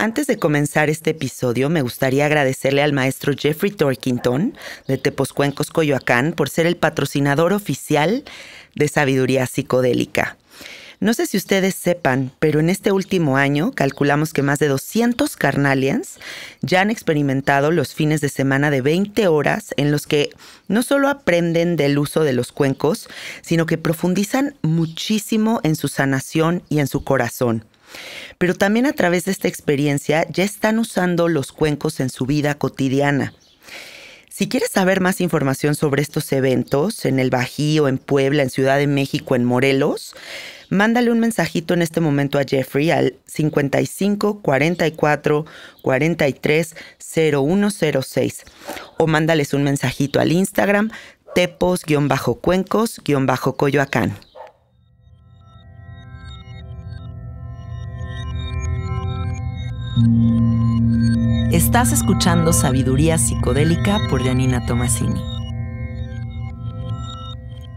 Antes de comenzar este episodio, me gustaría agradecerle al maestro Jeffrey Torkington de Teposcuencos, Coyoacán por ser el patrocinador oficial de Sabiduría Psicodélica. No sé si ustedes sepan, pero en este último año calculamos que más de 200 carnalians ya han experimentado los fines de semana de 20 horas en los que no solo aprenden del uso de los cuencos, sino que profundizan muchísimo en su sanación y en su corazón. Pero también a través de esta experiencia ya están usando los cuencos en su vida cotidiana. Si quieres saber más información sobre estos eventos en el Bajío, en Puebla, en Ciudad de México, en Morelos, mándale un mensajito en este momento a Jeffrey al 55 44 43 0106 o mándales un mensajito al Instagram tepos-cuencos-coyoacán. Estás escuchando Sabiduría Psicodélica por Janina Tomasini.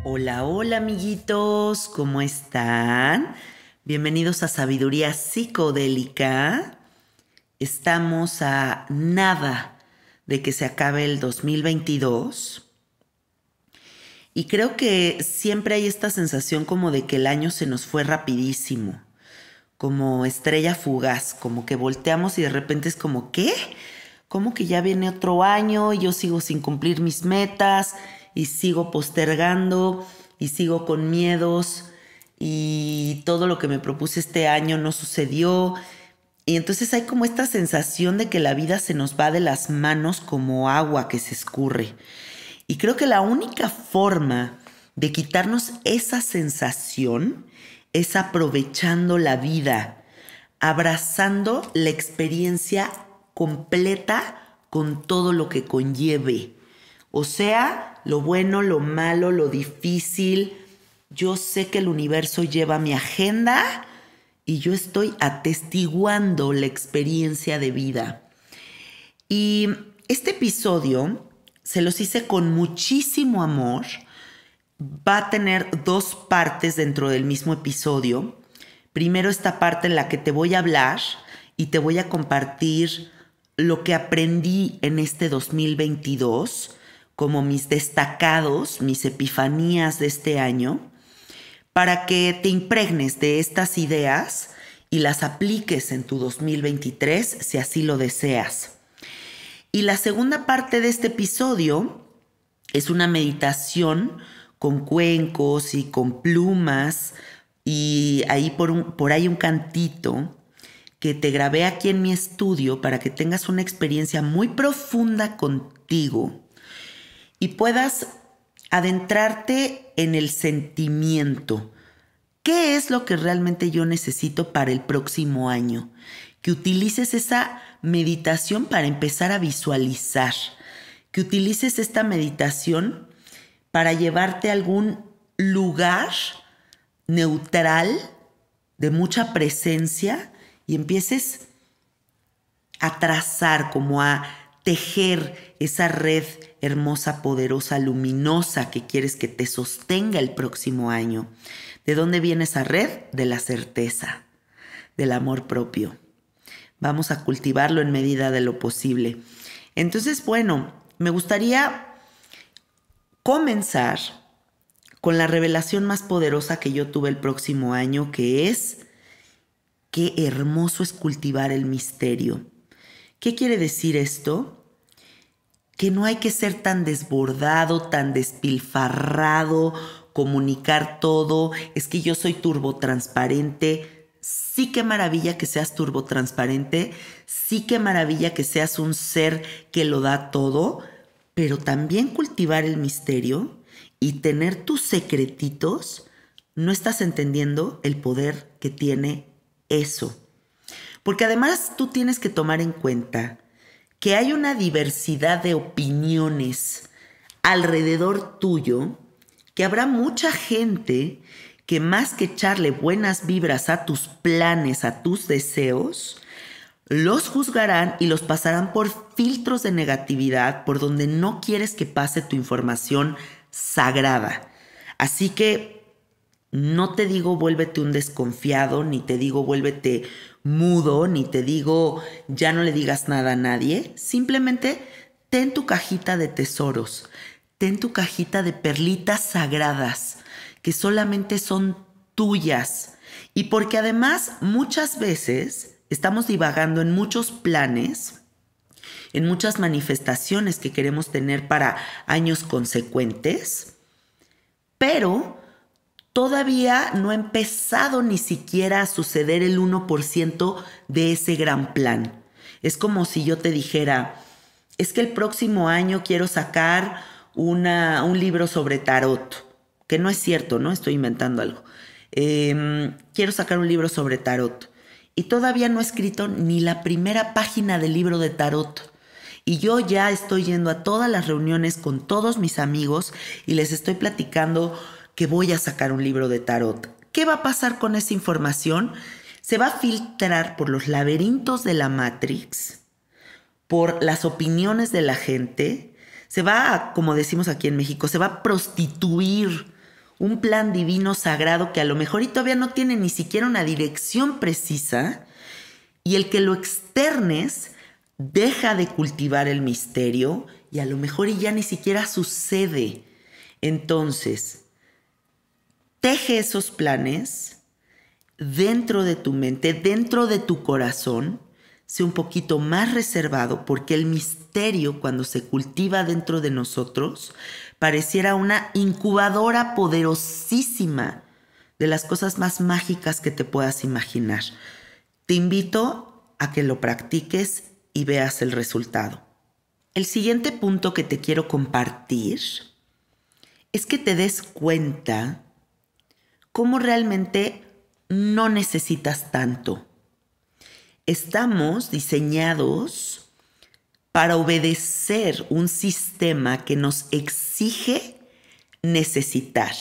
Hola, hola amiguitos, ¿cómo están? Bienvenidos a Sabiduría Psicodélica. Estamos a nada de que se acabe el 2022. Y creo que siempre hay esta sensación como de que el año se nos fue rapidísimo como estrella fugaz, como que volteamos y de repente es como, ¿qué? Como que ya viene otro año y yo sigo sin cumplir mis metas y sigo postergando y sigo con miedos y todo lo que me propuse este año no sucedió. Y entonces hay como esta sensación de que la vida se nos va de las manos como agua que se escurre. Y creo que la única forma de quitarnos esa sensación es aprovechando la vida, abrazando la experiencia completa con todo lo que conlleve. O sea, lo bueno, lo malo, lo difícil. Yo sé que el universo lleva mi agenda y yo estoy atestiguando la experiencia de vida. Y este episodio se los hice con muchísimo amor va a tener dos partes dentro del mismo episodio. Primero esta parte en la que te voy a hablar y te voy a compartir lo que aprendí en este 2022, como mis destacados, mis epifanías de este año, para que te impregnes de estas ideas y las apliques en tu 2023 si así lo deseas. Y la segunda parte de este episodio es una meditación con cuencos y con plumas y ahí por, un, por ahí un cantito que te grabé aquí en mi estudio para que tengas una experiencia muy profunda contigo y puedas adentrarte en el sentimiento. ¿Qué es lo que realmente yo necesito para el próximo año? Que utilices esa meditación para empezar a visualizar, que utilices esta meditación para llevarte a algún lugar neutral, de mucha presencia, y empieces a trazar, como a tejer esa red hermosa, poderosa, luminosa que quieres que te sostenga el próximo año. ¿De dónde viene esa red? De la certeza, del amor propio. Vamos a cultivarlo en medida de lo posible. Entonces, bueno, me gustaría comenzar con la revelación más poderosa que yo tuve el próximo año, que es qué hermoso es cultivar el misterio. ¿Qué quiere decir esto? Que no hay que ser tan desbordado, tan despilfarrado, comunicar todo. Es que yo soy turbotransparente. Sí que maravilla que seas turbotransparente. Sí que maravilla que seas un ser que lo da todo pero también cultivar el misterio y tener tus secretitos, no estás entendiendo el poder que tiene eso. Porque además tú tienes que tomar en cuenta que hay una diversidad de opiniones alrededor tuyo, que habrá mucha gente que más que echarle buenas vibras a tus planes, a tus deseos, los juzgarán y los pasarán por filtros de negatividad por donde no quieres que pase tu información sagrada. Así que no te digo vuélvete un desconfiado, ni te digo vuélvete mudo, ni te digo ya no le digas nada a nadie. Simplemente ten tu cajita de tesoros, ten tu cajita de perlitas sagradas que solamente son tuyas. Y porque además muchas veces Estamos divagando en muchos planes, en muchas manifestaciones que queremos tener para años consecuentes, pero todavía no ha empezado ni siquiera a suceder el 1% de ese gran plan. Es como si yo te dijera, es que el próximo año quiero sacar una, un libro sobre tarot, que no es cierto, ¿no? Estoy inventando algo. Em, quiero sacar un libro sobre tarot y todavía no he escrito ni la primera página del libro de tarot. Y yo ya estoy yendo a todas las reuniones con todos mis amigos y les estoy platicando que voy a sacar un libro de tarot. ¿Qué va a pasar con esa información? Se va a filtrar por los laberintos de la Matrix, por las opiniones de la gente, se va, como decimos aquí en México, se va a prostituir un plan divino sagrado que a lo mejor y todavía no tiene ni siquiera una dirección precisa, y el que lo externes deja de cultivar el misterio y a lo mejor y ya ni siquiera sucede. Entonces, teje esos planes dentro de tu mente, dentro de tu corazón, sé un poquito más reservado, porque el misterio cuando se cultiva dentro de nosotros pareciera una incubadora poderosísima de las cosas más mágicas que te puedas imaginar. Te invito a que lo practiques y veas el resultado. El siguiente punto que te quiero compartir es que te des cuenta cómo realmente no necesitas tanto. Estamos diseñados para obedecer un sistema que nos exige necesitar,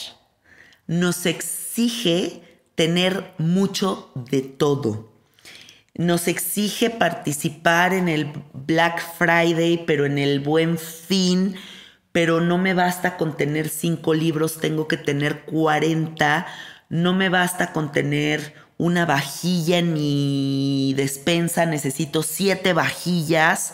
nos exige tener mucho de todo, nos exige participar en el Black Friday, pero en el buen fin, pero no me basta con tener cinco libros, tengo que tener 40, no me basta con tener una vajilla en mi despensa, necesito siete vajillas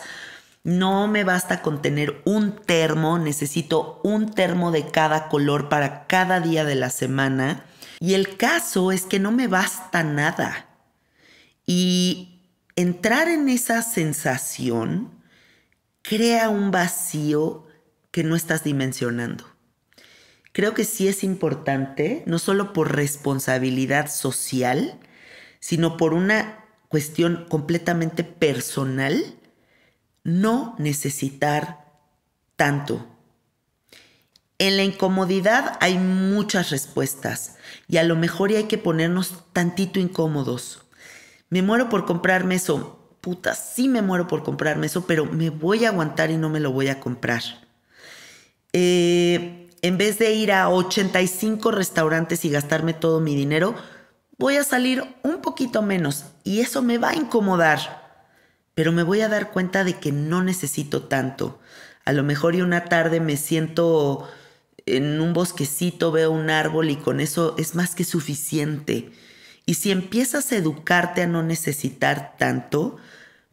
no me basta con tener un termo, necesito un termo de cada color para cada día de la semana. Y el caso es que no me basta nada. Y entrar en esa sensación crea un vacío que no estás dimensionando. Creo que sí es importante, no solo por responsabilidad social, sino por una cuestión completamente personal, no necesitar tanto. En la incomodidad hay muchas respuestas y a lo mejor hay que ponernos tantito incómodos. Me muero por comprarme eso. Puta, sí me muero por comprarme eso, pero me voy a aguantar y no me lo voy a comprar. Eh, en vez de ir a 85 restaurantes y gastarme todo mi dinero, voy a salir un poquito menos y eso me va a incomodar pero me voy a dar cuenta de que no necesito tanto. A lo mejor y una tarde me siento en un bosquecito, veo un árbol y con eso es más que suficiente. Y si empiezas a educarte a no necesitar tanto,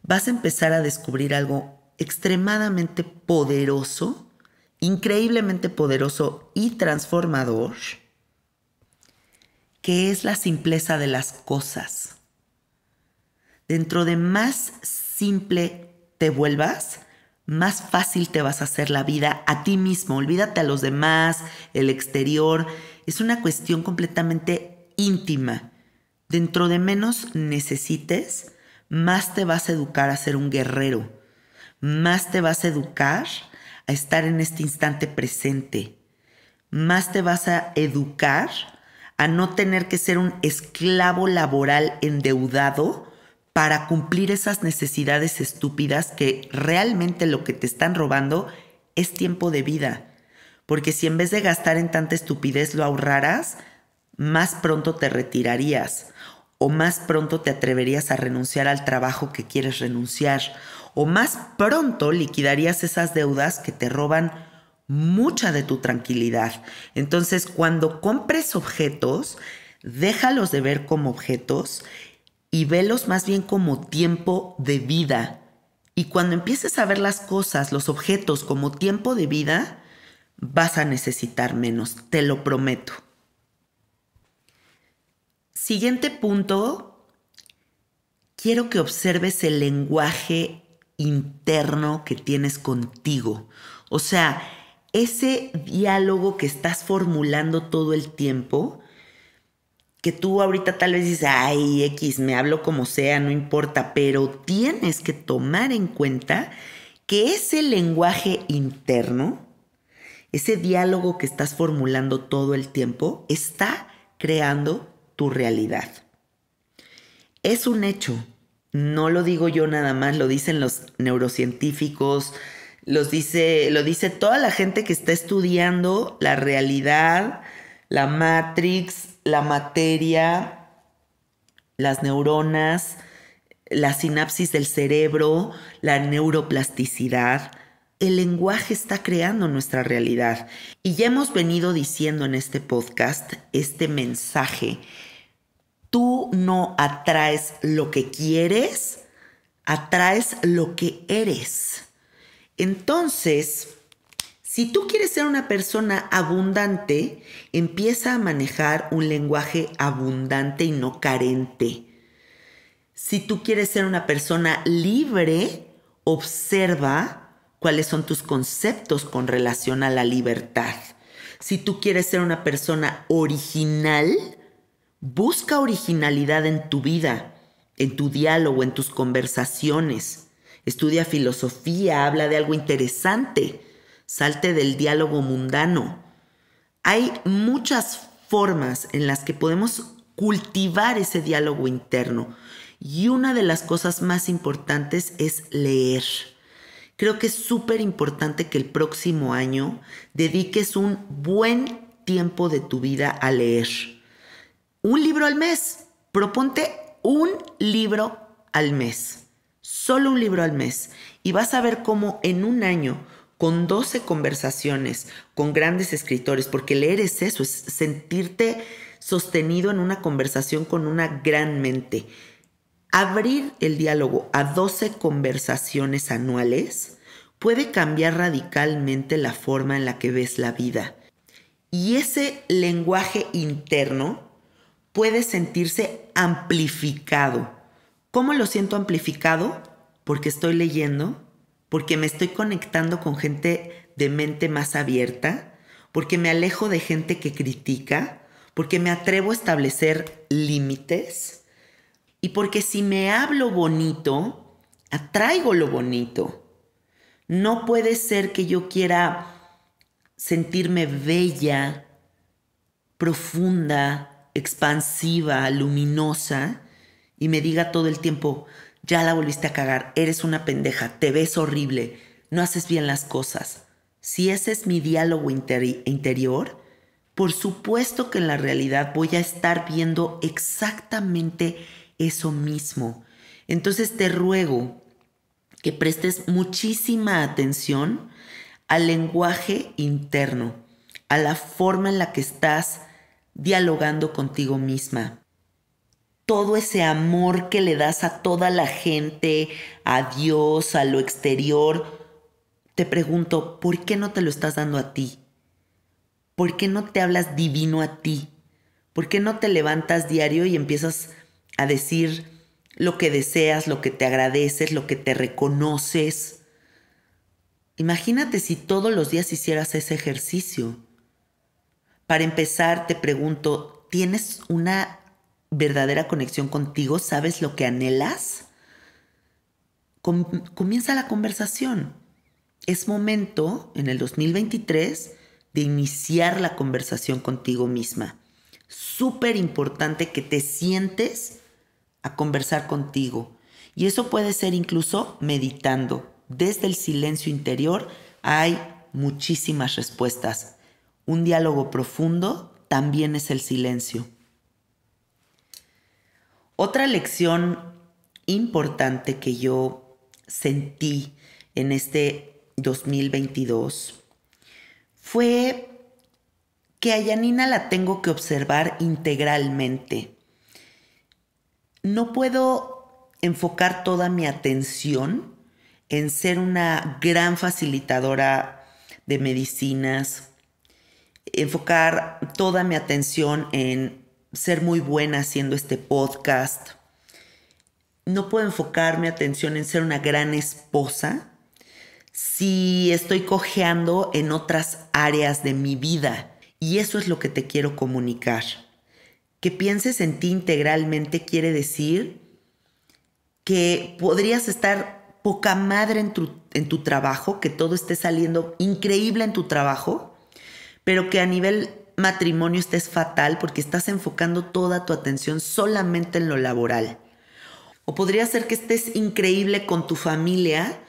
vas a empezar a descubrir algo extremadamente poderoso, increíblemente poderoso y transformador, que es la simpleza de las cosas. Dentro de más simple te vuelvas, más fácil te vas a hacer la vida a ti mismo. Olvídate a los demás, el exterior. Es una cuestión completamente íntima. Dentro de menos necesites, más te vas a educar a ser un guerrero. Más te vas a educar a estar en este instante presente. Más te vas a educar a no tener que ser un esclavo laboral endeudado para cumplir esas necesidades estúpidas que realmente lo que te están robando es tiempo de vida. Porque si en vez de gastar en tanta estupidez lo ahorraras, más pronto te retirarías o más pronto te atreverías a renunciar al trabajo que quieres renunciar o más pronto liquidarías esas deudas que te roban mucha de tu tranquilidad. Entonces, cuando compres objetos, déjalos de ver como objetos y velos más bien como tiempo de vida. Y cuando empieces a ver las cosas, los objetos como tiempo de vida, vas a necesitar menos, te lo prometo. Siguiente punto, quiero que observes el lenguaje interno que tienes contigo. O sea, ese diálogo que estás formulando todo el tiempo, que tú ahorita tal vez dices, ay, X, me hablo como sea, no importa, pero tienes que tomar en cuenta que ese lenguaje interno, ese diálogo que estás formulando todo el tiempo, está creando tu realidad. Es un hecho, no lo digo yo nada más, lo dicen los neurocientíficos, los dice, lo dice toda la gente que está estudiando la realidad, la Matrix, la materia, las neuronas, la sinapsis del cerebro, la neuroplasticidad. El lenguaje está creando nuestra realidad. Y ya hemos venido diciendo en este podcast este mensaje. Tú no atraes lo que quieres, atraes lo que eres. Entonces, si tú quieres ser una persona abundante, empieza a manejar un lenguaje abundante y no carente. Si tú quieres ser una persona libre, observa cuáles son tus conceptos con relación a la libertad. Si tú quieres ser una persona original, busca originalidad en tu vida, en tu diálogo, en tus conversaciones. Estudia filosofía, habla de algo interesante salte del diálogo mundano. Hay muchas formas en las que podemos cultivar ese diálogo interno y una de las cosas más importantes es leer. Creo que es súper importante que el próximo año dediques un buen tiempo de tu vida a leer. Un libro al mes. Proponte un libro al mes. Solo un libro al mes. Y vas a ver cómo en un año con 12 conversaciones con grandes escritores, porque leer es eso, es sentirte sostenido en una conversación con una gran mente. Abrir el diálogo a 12 conversaciones anuales puede cambiar radicalmente la forma en la que ves la vida. Y ese lenguaje interno puede sentirse amplificado. ¿Cómo lo siento amplificado? Porque estoy leyendo, porque me estoy conectando con gente de mente más abierta, porque me alejo de gente que critica, porque me atrevo a establecer límites y porque si me hablo bonito, atraigo lo bonito. No puede ser que yo quiera sentirme bella, profunda, expansiva, luminosa y me diga todo el tiempo, ya la volviste a cagar, eres una pendeja, te ves horrible, no haces bien las cosas. Si ese es mi diálogo interior, por supuesto que en la realidad voy a estar viendo exactamente eso mismo. Entonces te ruego que prestes muchísima atención al lenguaje interno, a la forma en la que estás dialogando contigo misma todo ese amor que le das a toda la gente, a Dios, a lo exterior, te pregunto, ¿por qué no te lo estás dando a ti? ¿Por qué no te hablas divino a ti? ¿Por qué no te levantas diario y empiezas a decir lo que deseas, lo que te agradeces, lo que te reconoces? Imagínate si todos los días hicieras ese ejercicio. Para empezar, te pregunto, ¿tienes una verdadera conexión contigo, sabes lo que anhelas, comienza la conversación. Es momento en el 2023 de iniciar la conversación contigo misma. Súper importante que te sientes a conversar contigo. Y eso puede ser incluso meditando. Desde el silencio interior hay muchísimas respuestas. Un diálogo profundo también es el silencio. Otra lección importante que yo sentí en este 2022 fue que a Yanina la tengo que observar integralmente. No puedo enfocar toda mi atención en ser una gran facilitadora de medicinas, enfocar toda mi atención en ser muy buena haciendo este podcast. No puedo enfocar mi atención en ser una gran esposa si estoy cojeando en otras áreas de mi vida. Y eso es lo que te quiero comunicar. Que pienses en ti integralmente quiere decir que podrías estar poca madre en tu, en tu trabajo, que todo esté saliendo increíble en tu trabajo, pero que a nivel matrimonio estés fatal porque estás enfocando toda tu atención solamente en lo laboral. O podría ser que estés increíble con tu familia,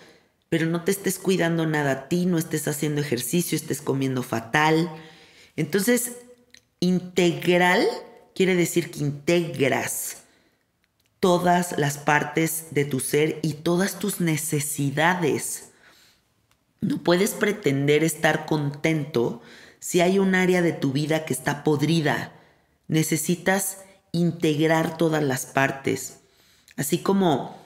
pero no te estés cuidando nada a ti, no estés haciendo ejercicio, estés comiendo fatal. Entonces, integral quiere decir que integras todas las partes de tu ser y todas tus necesidades. No puedes pretender estar contento si hay un área de tu vida que está podrida, necesitas integrar todas las partes. Así como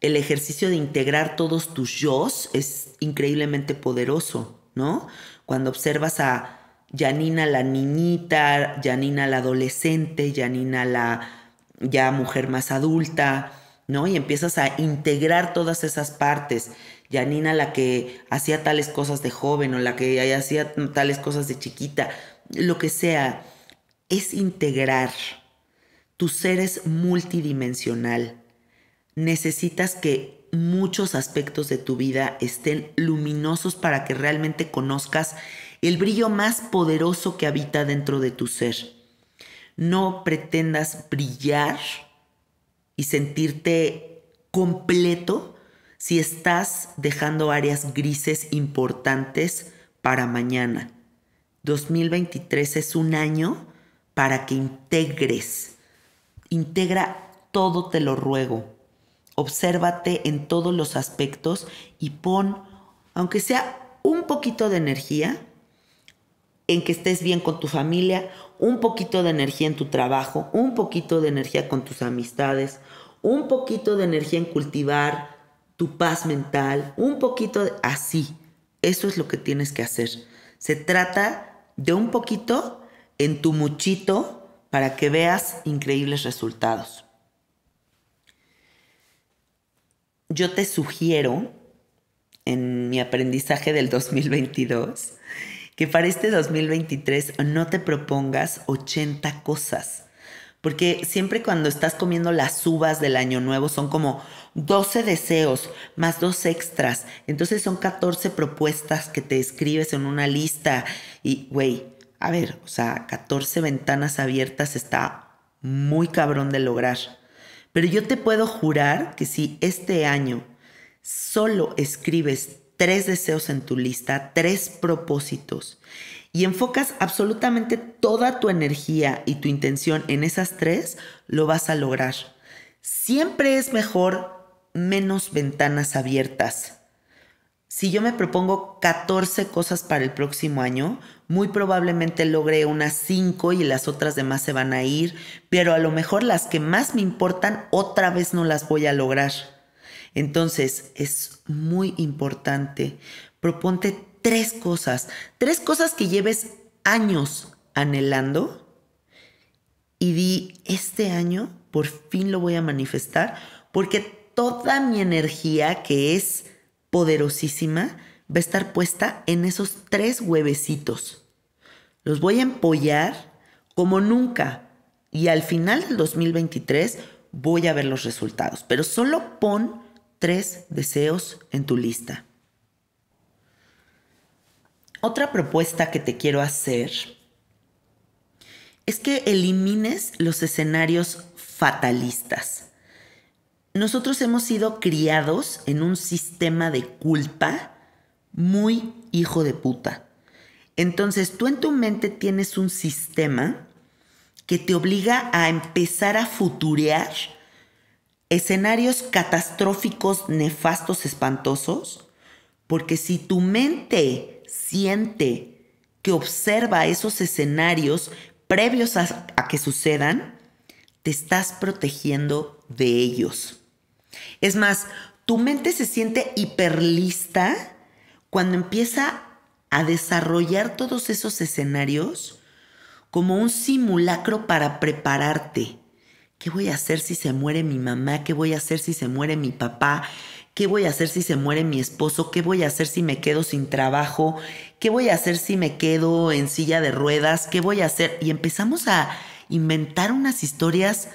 el ejercicio de integrar todos tus yo es increíblemente poderoso, ¿no? Cuando observas a Janina la niñita, Janina la adolescente, Janina la ya mujer más adulta, ¿no? Y empiezas a integrar todas esas partes. Janina la que hacía tales cosas de joven o la que hacía tales cosas de chiquita, lo que sea, es integrar. Tu ser es multidimensional. Necesitas que muchos aspectos de tu vida estén luminosos para que realmente conozcas el brillo más poderoso que habita dentro de tu ser. No pretendas brillar y sentirte completo si estás dejando áreas grises importantes para mañana. 2023 es un año para que integres. Integra todo, te lo ruego. Obsérvate en todos los aspectos y pon, aunque sea un poquito de energía, en que estés bien con tu familia, un poquito de energía en tu trabajo, un poquito de energía con tus amistades, un poquito de energía en cultivar tu paz mental, un poquito así. Eso es lo que tienes que hacer. Se trata de un poquito en tu muchito para que veas increíbles resultados. Yo te sugiero en mi aprendizaje del 2022 que para este 2023 no te propongas 80 cosas porque siempre cuando estás comiendo las uvas del año nuevo son como 12 deseos más dos extras. Entonces son 14 propuestas que te escribes en una lista. Y, güey, a ver, o sea, 14 ventanas abiertas está muy cabrón de lograr. Pero yo te puedo jurar que si este año solo escribes tres deseos en tu lista, tres propósitos, y enfocas absolutamente toda tu energía y tu intención en esas tres, lo vas a lograr. Siempre es mejor menos ventanas abiertas. Si yo me propongo 14 cosas para el próximo año, muy probablemente logré unas 5 y las otras demás se van a ir, pero a lo mejor las que más me importan otra vez no las voy a lograr. Entonces es muy importante, proponte tres cosas, tres cosas que lleves años anhelando y di, este año por fin lo voy a manifestar porque toda mi energía que es poderosísima va a estar puesta en esos tres huevecitos. Los voy a empollar como nunca y al final del 2023 voy a ver los resultados, pero solo pon tres deseos en tu lista. Otra propuesta que te quiero hacer es que elimines los escenarios fatalistas. Nosotros hemos sido criados en un sistema de culpa muy hijo de puta. Entonces tú en tu mente tienes un sistema que te obliga a empezar a futurear escenarios catastróficos, nefastos, espantosos, porque si tu mente siente, que observa esos escenarios previos a, que sucedan, te estás protegiendo de ellos. Es más, tu mente se siente hiperlista cuando empieza a desarrollar todos esos escenarios como un simulacro para prepararte. ¿Qué voy a hacer si se muere mi mamá? ¿Qué voy a hacer si se muere mi papá? ¿Qué voy a hacer si se muere mi esposo? ¿Qué voy a hacer si me quedo sin trabajo? ¿Qué voy a hacer si me quedo en silla de ruedas? ¿Qué voy a hacer? Y empezamos a inventar unas historias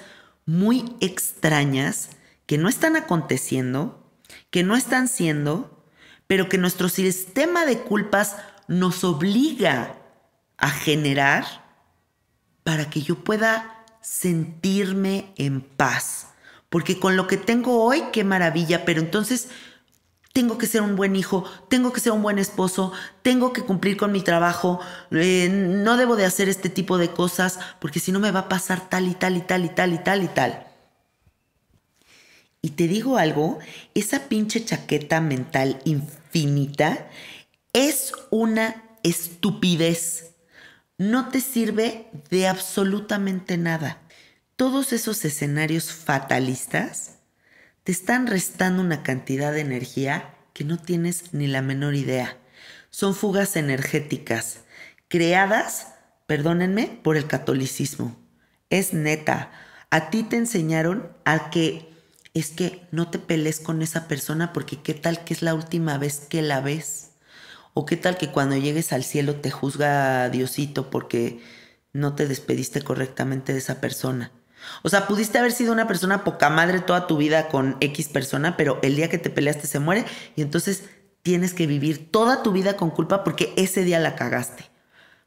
muy extrañas que no están aconteciendo, que no están siendo, pero que nuestro sistema de culpas nos obliga a generar para que yo pueda sentirme en paz porque con lo que tengo hoy, qué maravilla, pero entonces tengo que ser un buen hijo, tengo que ser un buen esposo, tengo que cumplir con mi trabajo, eh, no debo de hacer este tipo de cosas, porque si no me va a pasar tal y tal y tal y tal y tal y tal. Y te digo algo, esa pinche chaqueta mental infinita es una estupidez. No te sirve de absolutamente nada todos esos escenarios fatalistas te están restando una cantidad de energía que no tienes ni la menor idea. Son fugas energéticas creadas, perdónenme, por el catolicismo. Es neta. A ti te enseñaron a que es que no te pelees con esa persona porque qué tal que es la última vez que la ves. O qué tal que cuando llegues al cielo te juzga Diosito porque no te despediste correctamente de esa persona. O sea, pudiste haber sido una persona poca madre toda tu vida con X persona, pero el día que te peleaste se muere y entonces tienes que vivir toda tu vida con culpa porque ese día la cagaste.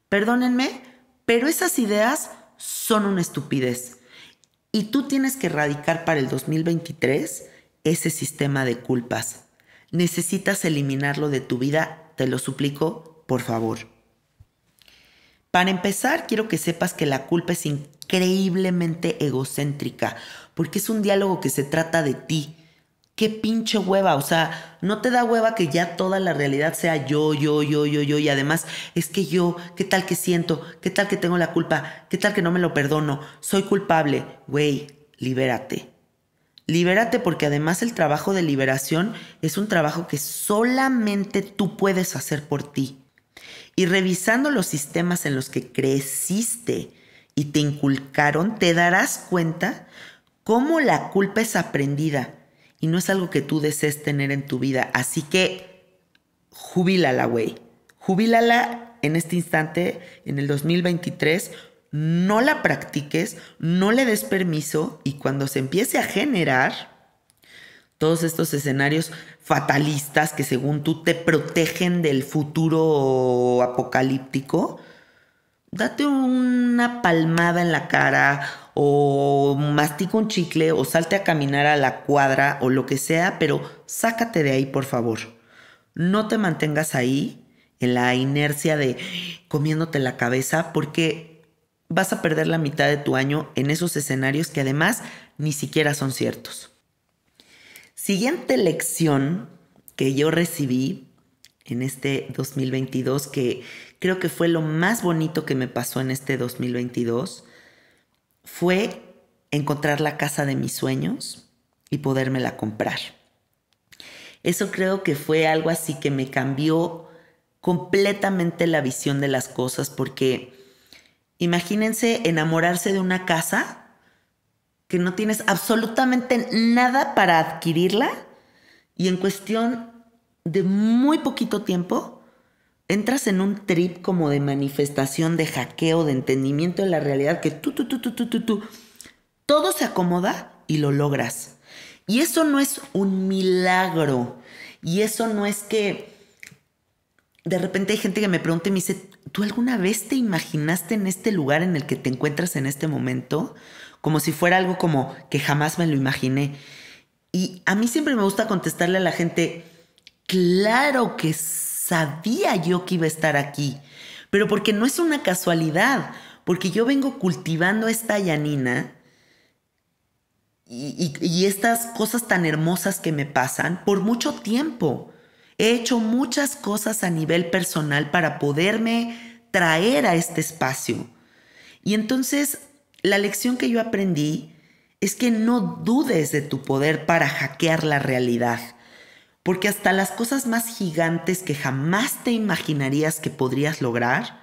Perdónenme, pero esas ideas son una estupidez. Y tú tienes que erradicar para el 2023 ese sistema de culpas. Necesitas eliminarlo de tu vida, te lo suplico, por favor. Para empezar, quiero que sepas que la culpa es increíblemente egocéntrica, porque es un diálogo que se trata de ti. Qué pinche hueva, o sea, no te da hueva que ya toda la realidad sea yo, yo, yo, yo, yo, y además es que yo, qué tal que siento, qué tal que tengo la culpa, qué tal que no me lo perdono, soy culpable, güey, libérate. Libérate porque además el trabajo de liberación es un trabajo que solamente tú puedes hacer por ti. Y revisando los sistemas en los que creciste y te inculcaron, te darás cuenta cómo la culpa es aprendida y no es algo que tú desees tener en tu vida. Así que jubílala, güey. Jubílala en este instante, en el 2023. No la practiques, no le des permiso y cuando se empiece a generar todos estos escenarios, fatalistas que según tú te protegen del futuro apocalíptico, date una palmada en la cara o mastica un chicle o salte a caminar a la cuadra o lo que sea, pero sácate de ahí, por favor. No te mantengas ahí en la inercia de comiéndote la cabeza porque vas a perder la mitad de tu año en esos escenarios que además ni siquiera son ciertos. Siguiente lección que yo recibí en este 2022, que creo que fue lo más bonito que me pasó en este 2022, fue encontrar la casa de mis sueños y podérmela comprar. Eso creo que fue algo así que me cambió completamente la visión de las cosas, porque imagínense enamorarse de una casa que no tienes absolutamente nada para adquirirla y en cuestión de muy poquito tiempo entras en un trip como de manifestación, de hackeo, de entendimiento de la realidad que tú, tú, tú, tú, tú, tú, tú, todo se acomoda y lo logras. Y eso no es un milagro. Y eso no es que de repente hay gente que me pregunta y me dice, ¿tú alguna vez te imaginaste en este lugar en el que te encuentras en este momento? como si fuera algo como que jamás me lo imaginé. Y a mí siempre me gusta contestarle a la gente, claro que sabía yo que iba a estar aquí, pero porque no es una casualidad, porque yo vengo cultivando esta llanina y, estas cosas tan hermosas que me pasan por mucho tiempo. He hecho muchas cosas a nivel personal para poderme traer a este espacio. Y entonces la lección que yo aprendí es que no dudes de tu poder para hackear la realidad, porque hasta las cosas más gigantes que jamás te imaginarías que podrías lograr,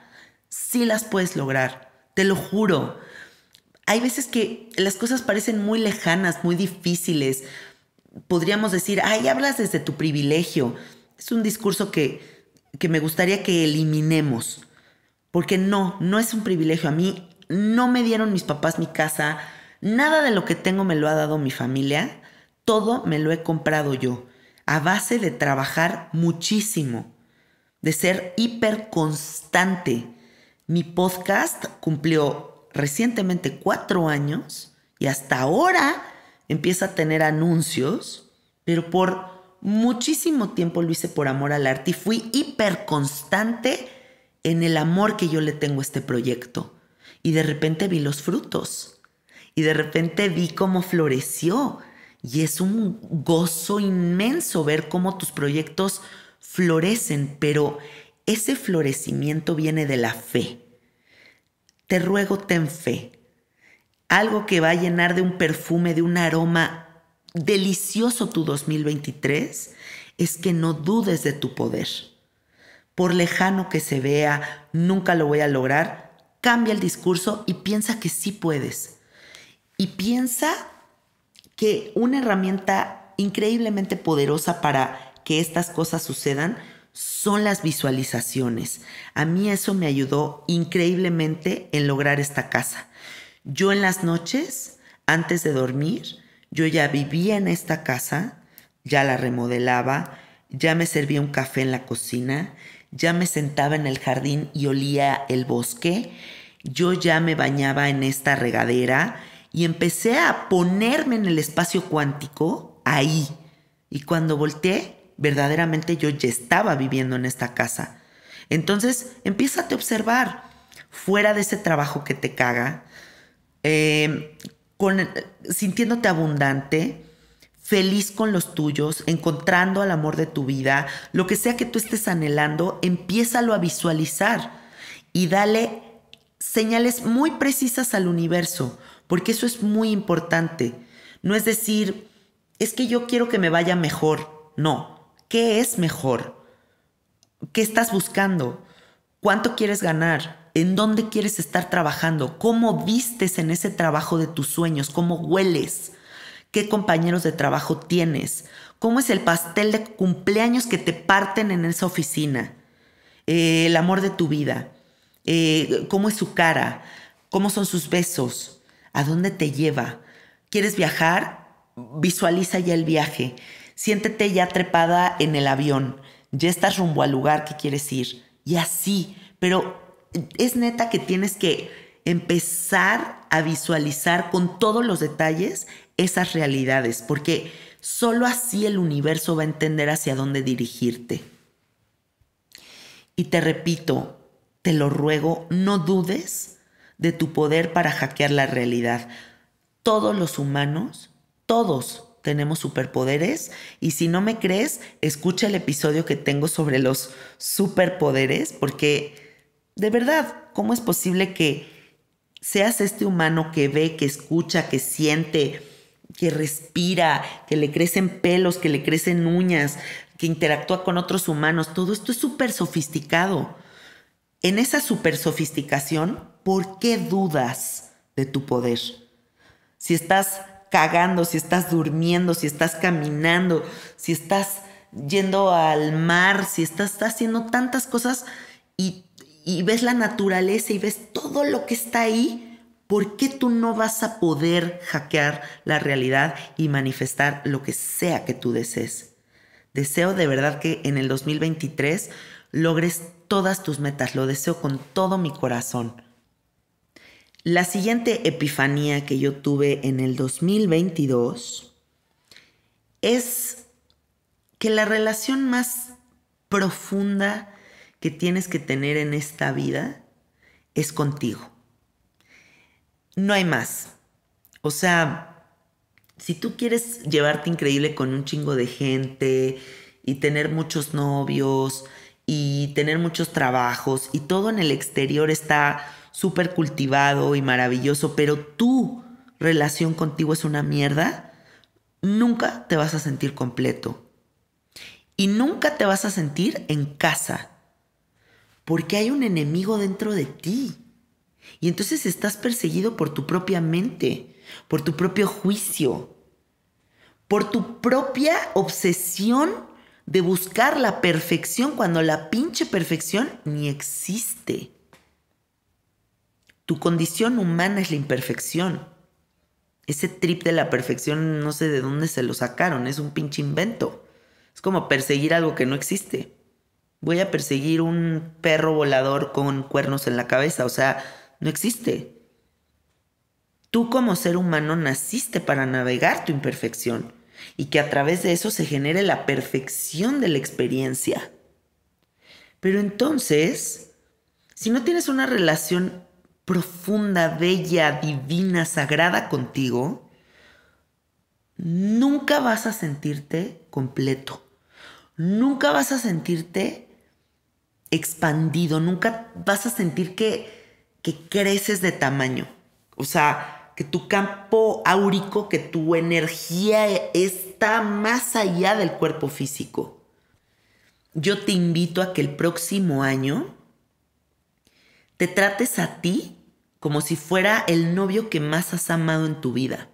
sí las puedes lograr, te lo juro. Hay veces que las cosas parecen muy lejanas, muy difíciles. Podríamos decir, ay, hablas desde tu privilegio. Es un discurso que, que me gustaría que eliminemos, porque no, no es un privilegio. A mí no me dieron mis papás mi casa, nada de lo que tengo me lo ha dado mi familia, todo me lo he comprado yo, a base de trabajar muchísimo, de ser hiper constante. Mi podcast cumplió recientemente cuatro años y hasta ahora empieza a tener anuncios, pero por muchísimo tiempo lo hice por amor al arte y fui hiper constante en el amor que yo le tengo a este proyecto y de repente vi los frutos y de repente vi cómo floreció y es un gozo inmenso ver cómo tus proyectos florecen, pero ese florecimiento viene de la fe. Te ruego, ten fe. Algo que va a llenar de un perfume, de un aroma delicioso tu 2023, es que no dudes de tu poder. Por lejano que se vea, nunca lo voy a lograr, cambia el discurso y piensa que sí puedes. Y piensa que una herramienta increíblemente poderosa para que estas cosas sucedan son las visualizaciones. A mí eso me ayudó increíblemente en lograr esta casa. Yo en las noches, antes de dormir, yo ya vivía en esta casa, ya la remodelaba, ya me servía un café en la cocina, ya me sentaba en el jardín y olía el bosque yo ya me bañaba en esta regadera y empecé a ponerme en el espacio cuántico ahí. Y cuando volteé, verdaderamente yo ya estaba viviendo en esta casa. Entonces, empieza a observar fuera de ese trabajo que te caga, em, con, sintiéndote abundante, feliz con los tuyos, encontrando al amor de tu vida, lo que sea que tú estés anhelando, empiézalo a visualizar y dale señales muy precisas al universo, porque eso es muy importante. No es decir, es que yo quiero que me vaya mejor. No, ¿qué es mejor? ¿Qué estás buscando? ¿Cuánto quieres ganar? ¿En dónde quieres estar trabajando? ¿Cómo vistes en ese trabajo de tus sueños? ¿Cómo hueles? ¿Qué compañeros de trabajo tienes? ¿Cómo es el pastel de cumpleaños que te parten en esa oficina? Eh, el amor de tu vida. Eh, cómo es su cara, cómo son sus besos, a dónde te lleva. ¿Quieres viajar? Visualiza ya el viaje. Siéntete ya trepada en el avión. Ya estás rumbo al lugar que quieres ir. Y así. Pero es neta que tienes que empezar a visualizar con todos los detalles esas realidades, porque solo así el universo va a entender hacia dónde dirigirte. Y te repito, te lo ruego, no dudes de tu poder para hackear la realidad. Todos los humanos, todos tenemos superpoderes y si no me crees, escucha el episodio que tengo sobre los superpoderes porque de verdad, ¿cómo es posible que seas este humano que ve, que escucha, que siente, que respira, que le crecen pelos, que le crecen uñas, que interactúa con otros humanos? Todo esto es súper sofisticado en esa super sofisticación, ¿por qué dudas de tu poder? Si estás cagando, si estás durmiendo, si estás caminando, si estás yendo al mar, si estás, haciendo tantas cosas y, y ves la naturaleza y ves todo lo que está ahí, ¿por qué tú no vas a poder hackear la realidad y manifestar lo que sea que tú desees? Deseo de verdad que en el 2023 logres todas tus metas, lo deseo con todo mi corazón. La siguiente epifanía que yo tuve en el 2022 es que la relación más profunda que tienes que tener en esta vida es contigo. No hay más. O sea, si tú quieres llevarte increíble con un chingo de gente y tener muchos novios y tener muchos trabajos y todo en el exterior está súper cultivado y maravilloso, pero tu relación contigo es una mierda, nunca te vas a sentir completo. Y nunca te vas a sentir en casa, porque hay un enemigo dentro de ti. Y entonces estás perseguido por tu propia mente, por tu propio juicio, por tu propia obsesión de buscar la perfección cuando la pinche perfección ni existe. Tu condición humana es la imperfección. Ese trip de la perfección no sé de dónde se lo sacaron, es un pinche invento. Es como perseguir algo que no existe. Voy a perseguir un perro volador con cuernos en la cabeza, o sea, no existe. Tú como ser humano naciste para navegar tu imperfección y que a través de eso se genere la perfección de la experiencia. Pero entonces, si no tienes una relación profunda, bella, divina, sagrada contigo, nunca vas a sentirte completo, nunca vas a sentirte expandido, nunca vas a sentir que, que creces de tamaño. O sea, que tu campo áurico, que tu energía está más allá del cuerpo físico. Yo te invito a que el próximo año te trates a ti como si fuera el novio que más has amado en tu vida.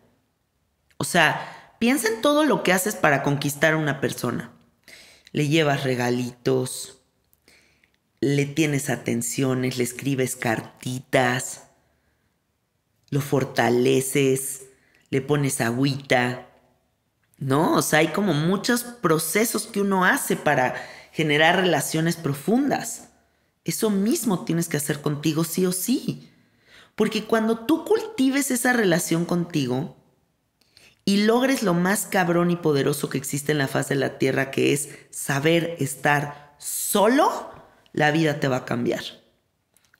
O sea, piensa en todo lo que haces para conquistar a una persona. Le llevas regalitos, le tienes atenciones, le escribes cartitas, lo fortaleces, le pones agüita, ¿no? O sea, hay como muchos procesos que uno hace para generar relaciones profundas. Eso mismo tienes que hacer contigo sí o sí. Porque cuando tú cultives esa relación contigo y logres lo más cabrón y poderoso que existe en la faz de la tierra, que es saber estar solo, la vida te va a cambiar.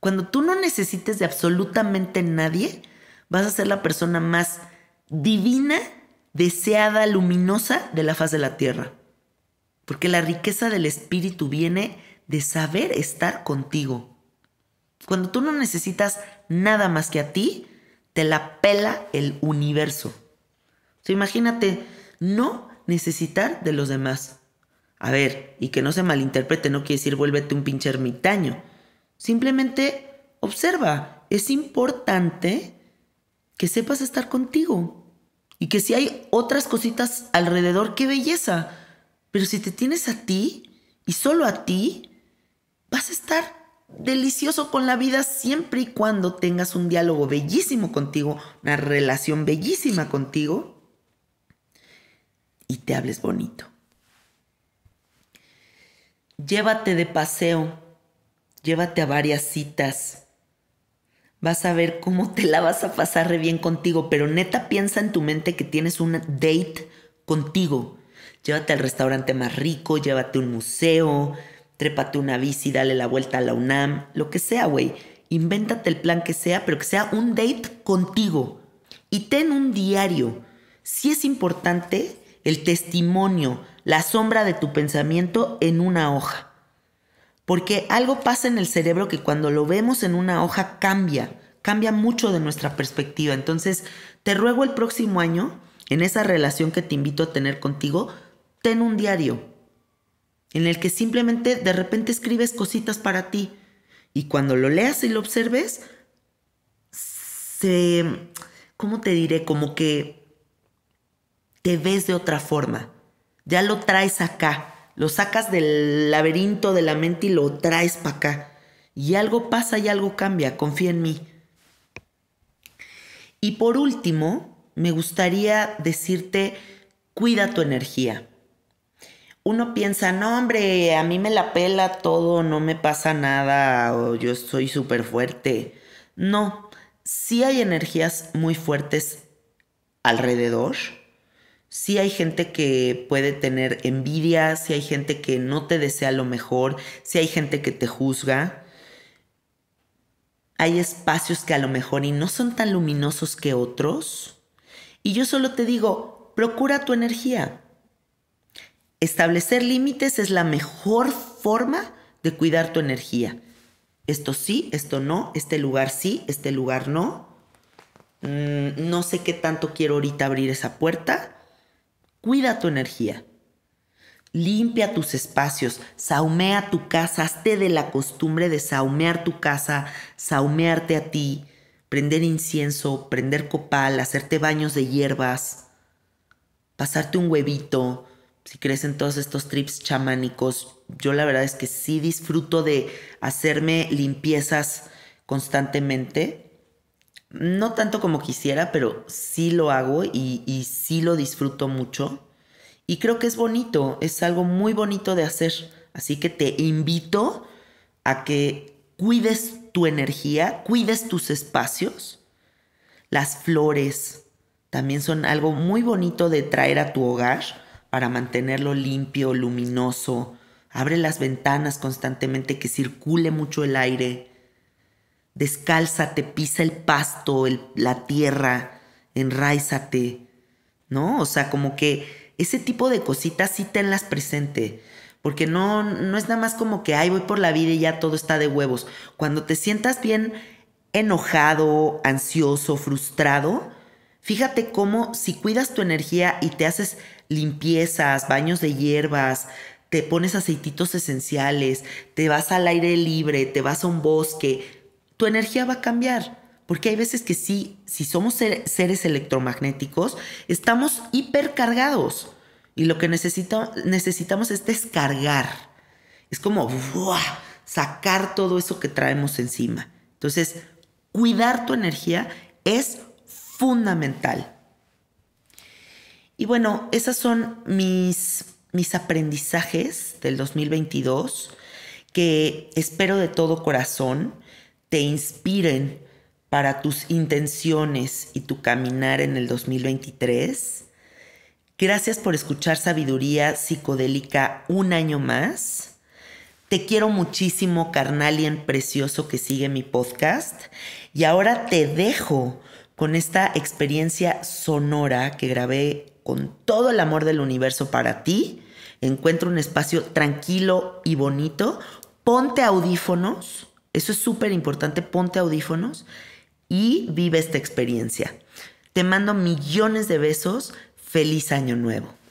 Cuando tú no necesites de absolutamente nadie, vas a ser la persona más divina, deseada, luminosa de la faz de la tierra. Porque la riqueza del espíritu viene de saber estar contigo. Cuando tú no necesitas nada más que a ti, te la pela el universo. imagínate no necesitar de los demás. A ver, y que no se malinterprete, no quiere decir vuélvete un pinche ermitaño. Simplemente observa, es importante que sepas estar contigo. Y que si hay otras cositas alrededor, qué belleza. Pero si te tienes a ti y solo a ti, vas a estar delicioso con la vida siempre y cuando tengas un diálogo bellísimo contigo, una relación bellísima contigo y te hables bonito. Llévate de paseo, llévate a varias citas vas a ver cómo te la vas a pasar re bien contigo, pero neta piensa en tu mente que tienes un date contigo. Llévate al restaurante más rico, llévate un museo, trépate una bici, dale la vuelta a la UNAM, lo que sea, güey. Invéntate el plan que sea, pero que sea un date contigo. Y ten un diario. Si es importante el testimonio, la sombra de tu pensamiento en una hoja. Porque algo pasa en el cerebro que cuando lo vemos en una hoja cambia, cambia mucho de nuestra perspectiva. Entonces, te ruego el próximo año, en esa relación que te invito a tener contigo, ten un diario en el que simplemente de repente escribes cositas para ti. Y cuando lo leas y lo observes, se, ¿cómo te diré? Como que te ves de otra forma. Ya lo traes acá. Lo sacas del laberinto de la mente y lo traes para acá. Y algo pasa y algo cambia, confía en mí. Y por último, me gustaría decirte, cuida tu energía. Uno piensa, no hombre, a mí me la pela todo, no me pasa nada, o yo soy súper fuerte. No, sí hay energías muy fuertes alrededor, si hay gente que puede tener envidia, si hay gente que no te desea lo mejor, si hay gente que te juzga. Hay espacios que a lo mejor y no son tan luminosos que otros. Y yo solo te digo, procura tu energía. Establecer límites es la mejor forma de cuidar tu energía. Esto sí, esto no, este lugar sí, este lugar no. Mm, no sé qué tanto quiero ahorita abrir esa puerta Cuida tu energía. Limpia tus espacios, saumea tu casa, hazte de la costumbre de saumear tu casa, saumearte a ti, prender incienso, prender copal, hacerte baños de hierbas, pasarte un huevito. Si crees en todos estos trips chamánicos, yo la verdad es que sí disfruto de hacerme limpiezas constantemente no tanto como quisiera, pero sí lo hago y, sí lo disfruto mucho. Y creo que es bonito, es algo muy bonito de hacer. Así que te invito a que cuides tu energía, cuides tus espacios. Las flores también son algo muy bonito de traer a tu hogar para mantenerlo limpio, luminoso. Abre las ventanas constantemente, que circule mucho el aire descálzate, pisa el pasto, la tierra, enraízate, ¿no? O sea, como que ese tipo de cositas sí tenlas presente. Porque no, no es nada más como que, ay, voy por la vida y ya todo está de huevos. Cuando te sientas bien enojado, ansioso, frustrado, fíjate cómo si cuidas tu energía y te haces limpiezas, baños de hierbas, te pones aceititos esenciales, te vas al aire libre, te vas a un bosque, tu energía va a cambiar. Porque hay veces que sí, si somos seres electromagnéticos, estamos hipercargados. Y lo que necesitamos es descargar. Es como sacar todo eso que traemos encima. Entonces, cuidar tu energía es fundamental. Y bueno, esos son mis, mis aprendizajes del 2022 que espero de todo corazón te inspiren para tus intenciones y tu caminar en el 2023. Gracias por escuchar Sabiduría Psicodélica un año más. Te quiero muchísimo, carnalien precioso que sigue mi podcast. Y ahora te dejo con esta experiencia sonora que grabé con todo el amor del universo para ti. Encuentra un espacio tranquilo y bonito. Ponte audífonos eso es súper importante, ponte audífonos y vive esta experiencia. Te mando millones de besos, feliz año nuevo.